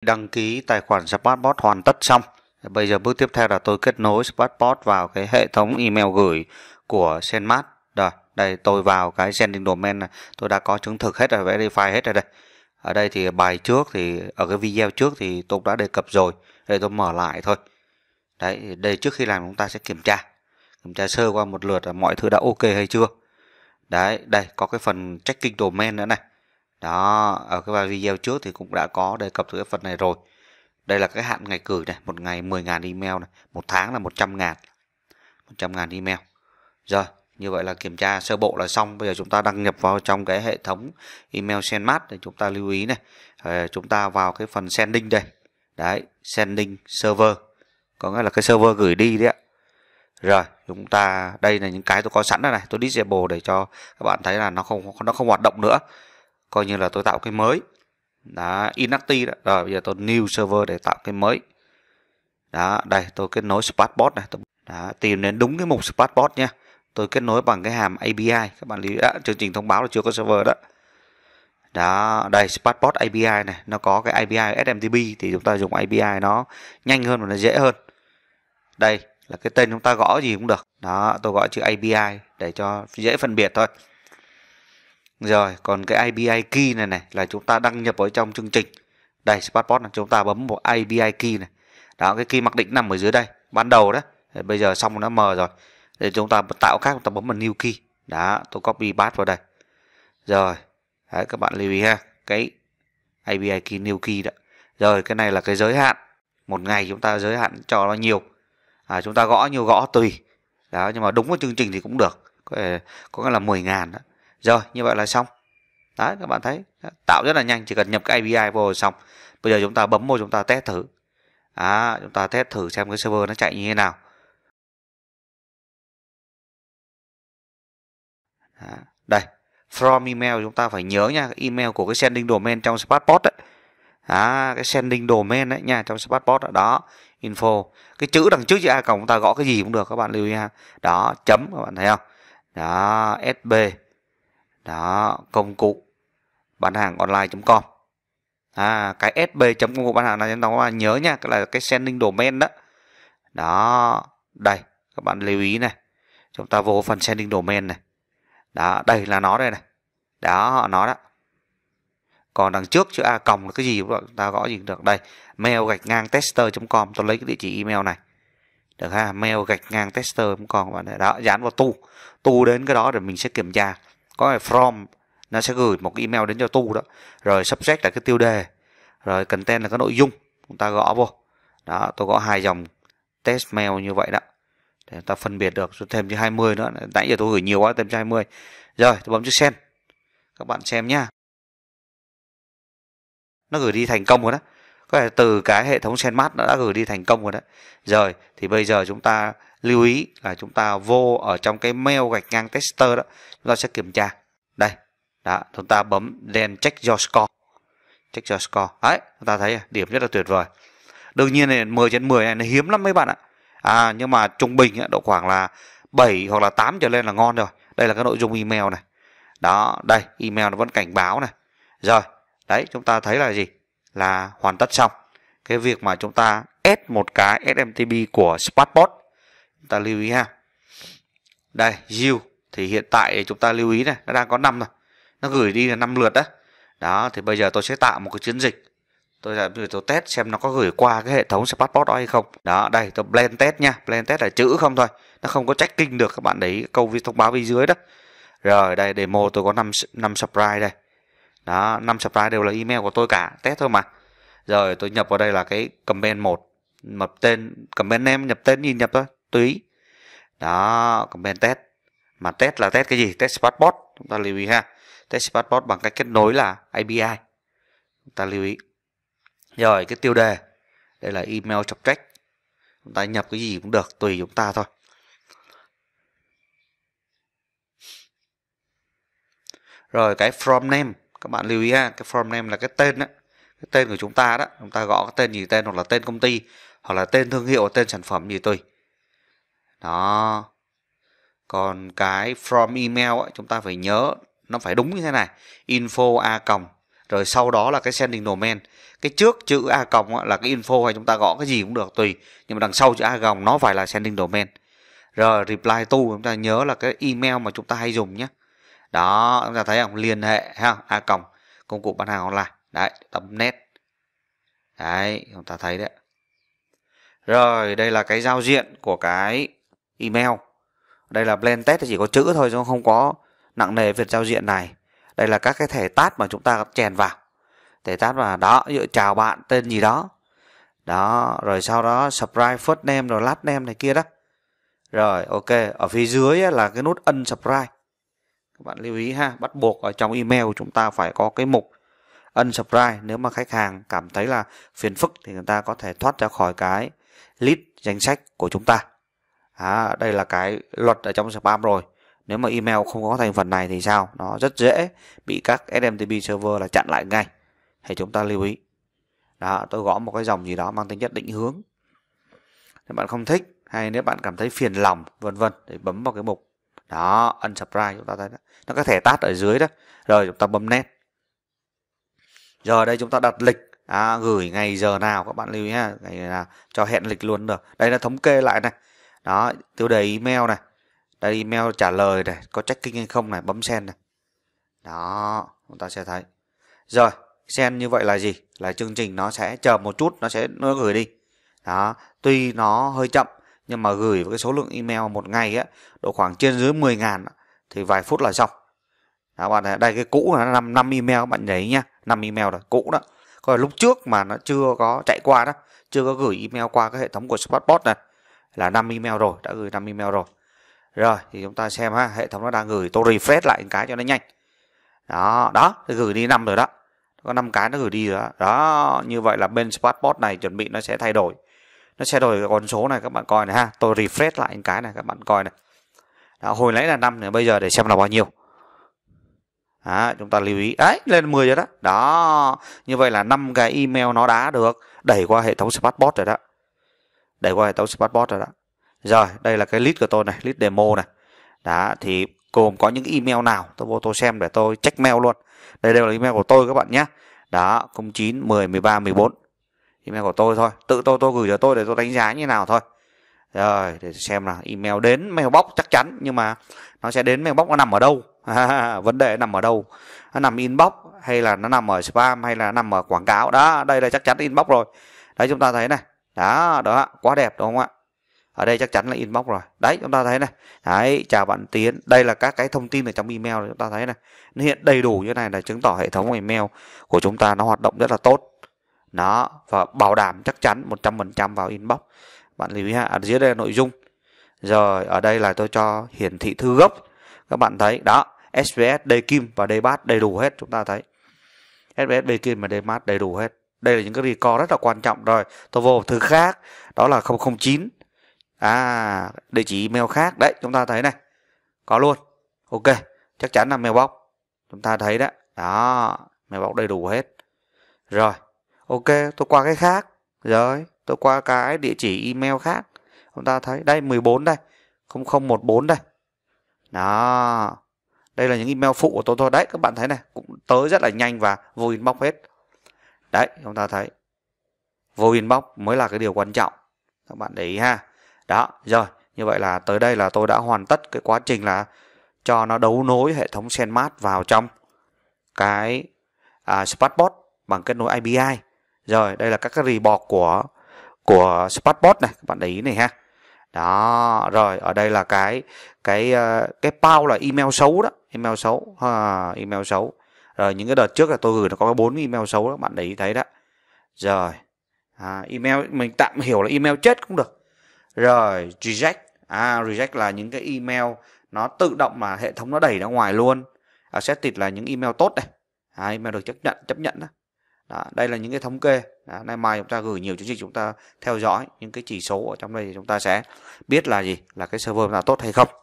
đăng ký tài khoản Smartbot hoàn tất xong bây giờ bước tiếp theo là tôi kết nối Smartbot vào cái hệ thống email gửi của Senmart rồi đây tôi vào cái sending domain này tôi đã có chứng thực hết rồi verify hết rồi đây ở đây thì bài trước thì ở cái video trước thì tôi đã đề cập rồi đây tôi mở lại thôi đấy đây trước khi làm chúng ta sẽ kiểm tra kiểm tra sơ qua một lượt là mọi thứ đã ok hay chưa đấy đây có cái phần checking domain nữa này đó ở cái bài video trước thì cũng đã có đề cập tới cái phần này rồi đây là cái hạn ngày gửi này một ngày 10.000 email này một tháng là 100 ngàn 100 ngàn email rồi như vậy là kiểm tra sơ bộ là xong bây giờ chúng ta đăng nhập vào trong cái hệ thống email sendmart để chúng ta lưu ý này à, chúng ta vào cái phần sending đây đấy sending server có nghĩa là cái server gửi đi đấy ạ rồi chúng ta đây là những cái tôi có sẵn đây này tôi disable để cho các bạn thấy là nó không nó không hoạt động nữa coi như là tôi tạo cái mới đó inactive đó rồi bây giờ tôi new server để tạo cái mới đó đây tôi kết nối spotbot này tôi, đó, tìm đến đúng cái mục spotbot nha tôi kết nối bằng cái hàm API các bạn lưu ý đó, chương trình thông báo là chưa có server đó đó đây spotbot API này nó có cái API SMTP thì chúng ta dùng API nó nhanh hơn và nó dễ hơn đây là cái tên chúng ta gõ gì cũng được đó tôi gọi chữ API để cho dễ phân biệt thôi rồi, còn cái API key này này là chúng ta đăng nhập vào trong chương trình. Đây, spotbot này, chúng ta bấm một API key này. Đó, cái key mặc định nằm ở dưới đây, ban đầu đó. Bây giờ xong nó mờ rồi. Để chúng ta tạo khác, chúng ta bấm vào New Key. Đó, tôi copy paste vào đây. Rồi, đấy, các bạn lưu ý ha. Cái API key, New Key đó. Rồi, cái này là cái giới hạn. Một ngày chúng ta giới hạn cho nó nhiều. À, chúng ta gõ nhiều gõ tùy. Đó, nhưng mà đúng với chương trình thì cũng được. Có, thể, có nghĩa là 10 ngàn đó rồi như vậy là xong đấy các bạn thấy tạo rất là nhanh chỉ cần nhập cái API vô xong bây giờ chúng ta bấm vô chúng ta test thử à, chúng ta test thử xem cái server nó chạy như thế nào à, đây from email chúng ta phải nhớ nha email của cái sending domain trong smartbot đấy à, cái sending domain đấy nha trong smartbot đó. đó info cái chữ đằng trước chữ a cộng chúng ta gõ cái gì cũng được các bạn lưu ý ha đó chấm các bạn thấy không đó sb đó công cụ bán hàng online.com à cái sb công cụ bán hàng online.com nhớ nha cái là cái sending domain đó đó đây các bạn lưu ý này chúng ta vô phần sending domain này đó đây là nó đây này đó họ nó đó còn đằng trước chữ a còng là cái gì chúng ta gõ gì được đây mail gạch ngang tester.com tôi lấy cái địa chỉ email này được ha mail gạch ngang tester.com các bạn đó dán vào tu tu đến cái đó để mình sẽ kiểm tra có from nó sẽ gửi một cái email đến cho tu đó rồi subject là cái tiêu đề rồi content là cái nội dung chúng ta gõ vô đó tôi gõ hai dòng test mail như vậy đó để chúng ta phân biệt được rồi thêm cho 20 nữa nãy giờ tôi gửi nhiều quá thêm cho 20 rồi tôi bấm chữ send các bạn xem nhá nó gửi đi thành công rồi đó có thể từ cái hệ thống sendmart nó đã gửi đi thành công rồi đó rồi thì bây giờ chúng ta lưu ý là chúng ta vô ở trong cái mail gạch ngang tester đó chúng ta sẽ kiểm tra đây đó chúng ta bấm then check your score check your score đấy chúng ta thấy điểm rất là tuyệt vời đương nhiên này 10 trên 10 này nó hiếm lắm mấy bạn ạ à nhưng mà trung bình độ khoảng là 7 hoặc là 8 trở lên là ngon rồi đây là cái nội dung email này đó đây email nó vẫn cảnh báo này rồi đấy chúng ta thấy là gì là hoàn tất xong cái việc mà chúng ta ép một cái SMTP của spotbot ta lưu ý ha đây yield thì hiện tại chúng ta lưu ý này nó đang có 5 rồi nó gửi đi là 5 lượt đó đó thì bây giờ tôi sẽ tạo một cái chiến dịch tôi làm tôi, tôi test xem nó có gửi qua cái hệ thống smartboard đó hay không đó đây tôi blend test nha blend test là chữ không thôi nó không có trách được các bạn đấy câu câu thông báo bên dưới đó rồi đây demo tôi có 5 năm surprise đây đó 5 surprise đều là email của tôi cả test thôi mà rồi tôi nhập vào đây là cái comment một nhập tên comment em nhập tên nhìn nhập thôi túy đó comment test mà test là test cái gì test passport chúng ta lưu ý ha test passport bằng cách kết nối là API chúng ta lưu ý rồi cái tiêu đề đây là email chọc trách chúng ta nhập cái gì cũng được tùy chúng ta thôi rồi cái from name các bạn lưu ý ha cái from name là cái tên đó cái tên của chúng ta đó chúng ta gõ cái tên gì tên hoặc là tên công ty hoặc là tên thương hiệu tên sản phẩm gì tùy đó còn cái from email ấy, chúng ta phải nhớ nó phải đúng như thế này info a còng rồi sau đó là cái sending domain cái trước chữ a còng là cái info hay chúng ta gõ cái gì cũng được tùy nhưng mà đằng sau chữ a còng nó phải là sending domain rồi reply to chúng ta nhớ là cái email mà chúng ta hay dùng nhé đó chúng ta thấy không liên hệ ha a còng công cụ bán hàng online đấy tấm net đấy chúng ta thấy đấy rồi đây là cái giao diện của cái email đây là blend text chỉ có chữ thôi chứ không có nặng nề việc giao diện này đây là các cái thẻ tát mà chúng ta chèn vào thẻ tát vào đó dựa chào bạn tên gì đó đó rồi sau đó subscribe first name rồi last name này kia đó rồi ok ở phía dưới là cái nút unsubscribe các bạn lưu ý ha bắt buộc ở trong email chúng ta phải có cái mục unsubscribe nếu mà khách hàng cảm thấy là phiền phức thì người ta có thể thoát ra khỏi cái list danh sách của chúng ta à, đây là cái luật ở trong spam rồi nếu mà email không có thành phần này thì sao nó rất dễ bị các SMTP server là chặn lại ngay Hãy chúng ta lưu ý đó tôi gõ một cái dòng gì đó mang tính chất định hướng nếu bạn không thích hay nếu bạn cảm thấy phiền lòng vân vân thì bấm vào cái mục đó unsubscribe chúng ta thấy đó. nó có thẻ tắt ở dưới đó rồi chúng ta bấm nét giờ đây chúng ta đặt lịch à, gửi ngày giờ nào các bạn lưu ý ha ngày nào cho hẹn lịch luôn được đây là thống kê lại này đó tiêu đề email này đây email trả lời này có tracking hay không này bấm send này đó chúng ta sẽ thấy rồi send như vậy là gì là chương trình nó sẽ chờ một chút nó sẽ nó gửi đi đó tuy nó hơi chậm nhưng mà gửi với cái số lượng email một ngày á độ khoảng trên dưới 10 ngàn thì vài phút là xong đó bạn này, đây cái cũ là năm năm email bạn nhảy nhá năm email rồi cũ đó còn lúc trước mà nó chưa có chạy qua đó chưa có gửi email qua cái hệ thống của Spotbot này là 5 email rồi đã gửi 5 email rồi rồi thì chúng ta xem ha hệ thống nó đang gửi tôi refresh lại cái cho nó nhanh đó đó gửi đi năm rồi đó có năm cái nó gửi đi rồi đó. đó như vậy là bên spotbot này chuẩn bị nó sẽ thay đổi nó sẽ đổi con số này các bạn coi này ha tôi refresh lại cái này các bạn coi này đó, hồi nãy là năm này bây giờ để xem là bao nhiêu đó, chúng ta lưu ý đấy lên 10 rồi đó đó như vậy là năm cái email nó đã được đẩy qua hệ thống spotbot rồi đó để qua hệ thống Smartbot rồi đó rồi đây là cái list của tôi này list demo này đó thì gồm có những email nào tôi vô tôi xem để tôi check mail luôn đây đều là email của tôi các bạn nhé đó 09 10 13 14 email của tôi thôi tự tôi tôi gửi cho tôi để tôi đánh giá như nào thôi rồi để xem là email đến mailbox chắc chắn nhưng mà nó sẽ đến mailbox nó nằm ở đâu vấn đề nằm ở đâu nó nằm inbox hay là nó nằm ở spam hay là nằm ở quảng cáo đó đây là chắc chắn inbox rồi đấy chúng ta thấy này đó đó quá đẹp đúng không ạ ở đây chắc chắn là inbox rồi đấy chúng ta thấy này đấy chào bạn tiến đây là các cái thông tin ở trong email chúng ta thấy này nó hiện đầy đủ như này là chứng tỏ hệ thống email của chúng ta nó hoạt động rất là tốt nó và bảo đảm chắc chắn 100% vào inbox bạn lưu ý ha ở dưới đây là nội dung rồi ở đây là tôi cho hiển thị thư gốc các bạn thấy đó SPS, đầy kim và đầy bát đầy đủ hết chúng ta thấy SPS, đầy kim và đầy bát đầy đủ hết đây là những cái record rất là quan trọng rồi tôi vô thứ khác đó là 009 à địa chỉ email khác đấy chúng ta thấy này có luôn ok chắc chắn là mailbox chúng ta thấy đấy đó mailbox đầy đủ hết rồi ok tôi qua cái khác rồi tôi qua cái địa chỉ email khác chúng ta thấy đây 14 đây 0014 đây đó đây là những email phụ của tôi thôi đấy các bạn thấy này cũng tới rất là nhanh và vô inbox hết Đấy, chúng ta thấy. Vô inbox mới là cái điều quan trọng. Các bạn để ý ha. Đó, rồi. Như vậy là tới đây là tôi đã hoàn tất cái quá trình là cho nó đấu nối hệ thống Senmat vào trong cái à, Smartbot bằng kết nối API. Rồi, đây là các cái report của của spotbot này, các bạn để ý này ha. Đó, rồi ở đây là cái cái ờ, cái bao là email xấu đó, email xấu, à, email xấu rồi ờ, những cái đợt trước là tôi gửi nó có bốn email xấu đó bạn để ý thấy đó rồi à, email mình tạm hiểu là email chết cũng được rồi reject à reject là những cái email nó tự động mà hệ thống nó đẩy ra ngoài luôn accepted à, là những email tốt này à, email được chấp nhận chấp nhận đó, đó đây là những cái thống kê đó, nay mai chúng ta gửi nhiều chương trình chúng ta theo dõi những cái chỉ số ở trong đây thì chúng ta sẽ biết là gì là cái server nào tốt hay không